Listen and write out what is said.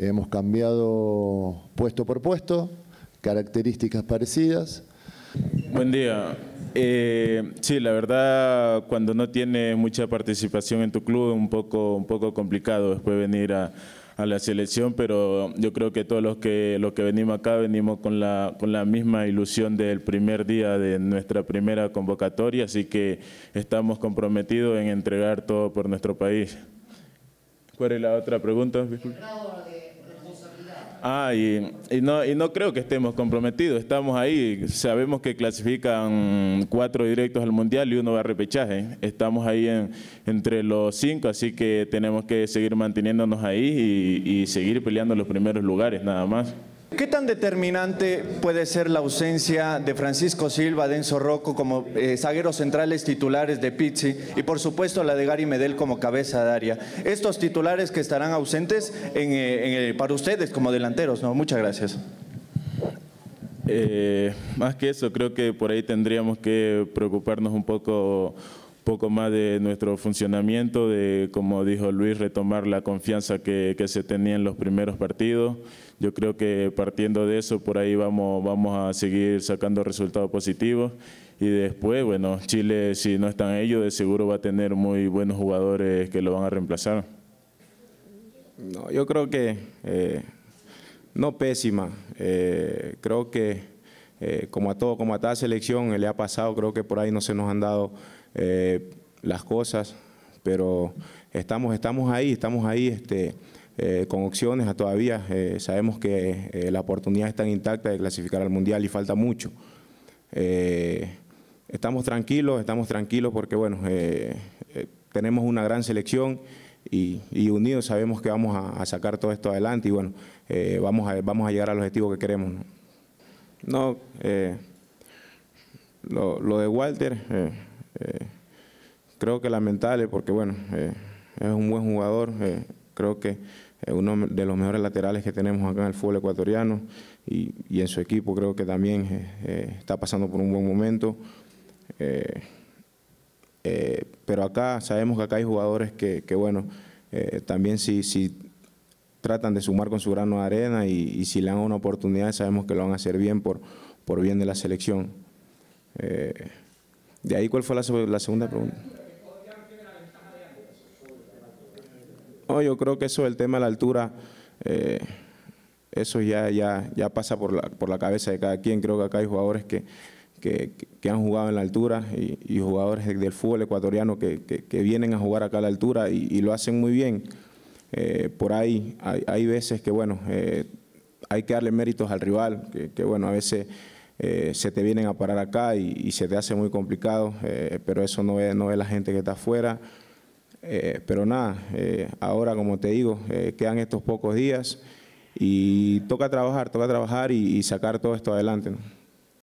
Hemos cambiado puesto por puesto, características parecidas. Buen día. Eh, sí, la verdad, cuando no tiene mucha participación en tu club, un poco, un poco complicado después venir a, la selección, pero yo creo que todos los que, que venimos acá venimos con la, con la misma ilusión del primer día de nuestra primera convocatoria, así que estamos comprometidos en entregar todo por nuestro país. ¿Cuál es la otra pregunta? Ah, y, no, creo que estemos comprometidos, estamos ahí, sabemos que clasifican cuatro directos al Mundial y uno va a repechaje, estamos ahí entre los cinco, así que tenemos que seguir manteniéndonos ahí y, y seguir peleando los primeros lugares nada más. ¿Qué tan determinante puede ser la ausencia de Francisco Silva, Denso Rocco como eh, zagueros centrales titulares de Pizzi y por supuesto la de Gary Medel como cabeza de área? Estos titulares que estarán ausentes eh, para ustedes como delanteros, ¿no? Muchas gracias. Eh, más que eso, creo que por ahí tendríamos que preocuparnos un poco poco más de nuestro funcionamiento, de, como dijo Luis, retomar la confianza que, se tenía en los primeros partidos. Yo creo que partiendo de eso, por ahí vamos, vamos a seguir sacando resultados positivos. Y después, bueno, Chile, si no están ellos, de seguro va a tener muy buenos jugadores que lo van a reemplazar. No, yo creo que eh, no pésima. Eh, creo que eh, como a todo, como a toda selección le ha pasado, creo que por ahí no se nos han dado eh, las cosas, pero estamos, estamos ahí, estamos ahí este, eh, con opciones todavía. Eh, sabemos que la oportunidad está intacta de clasificar al Mundial y falta mucho. estamos tranquilos, estamos tranquilos porque bueno, tenemos una gran selección. Y, unidos sabemos que vamos a, sacar todo esto adelante y bueno, vamos, a, vamos a llegar al objetivo que queremos. No, lo, de Walter, creo que lamentable porque, bueno, eh, es un buen jugador. Eh, creo que es uno de los mejores laterales que tenemos acá en el fútbol ecuatoriano y, en su equipo creo que también eh, está pasando por un buen momento. pero acá sabemos que acá hay jugadores que, bueno, también si, si tratan de sumar con su grano de arena y, si le dan una oportunidad sabemos que lo van a hacer bien por, por bien de la selección. de ahí, ¿cuál fue la segunda pregunta? No, yo creo que eso el tema de la altura, eh, eso ya, ya, ya pasa por la, por la cabeza de cada quien. Creo que acá hay jugadores que, han jugado en la altura y, jugadores del fútbol ecuatoriano que, vienen a jugar acá a la altura y, lo hacen muy bien. Eh, por ahí hay, hay, veces que, bueno, eh, hay que darle méritos al rival, que, bueno, a veces... se te vienen a parar acá y, se te hace muy complicado, pero eso no es no la gente que está afuera. Eh, pero nada, eh, ahora como te digo, eh, quedan estos pocos días y toca trabajar, toca trabajar y, sacar todo esto adelante.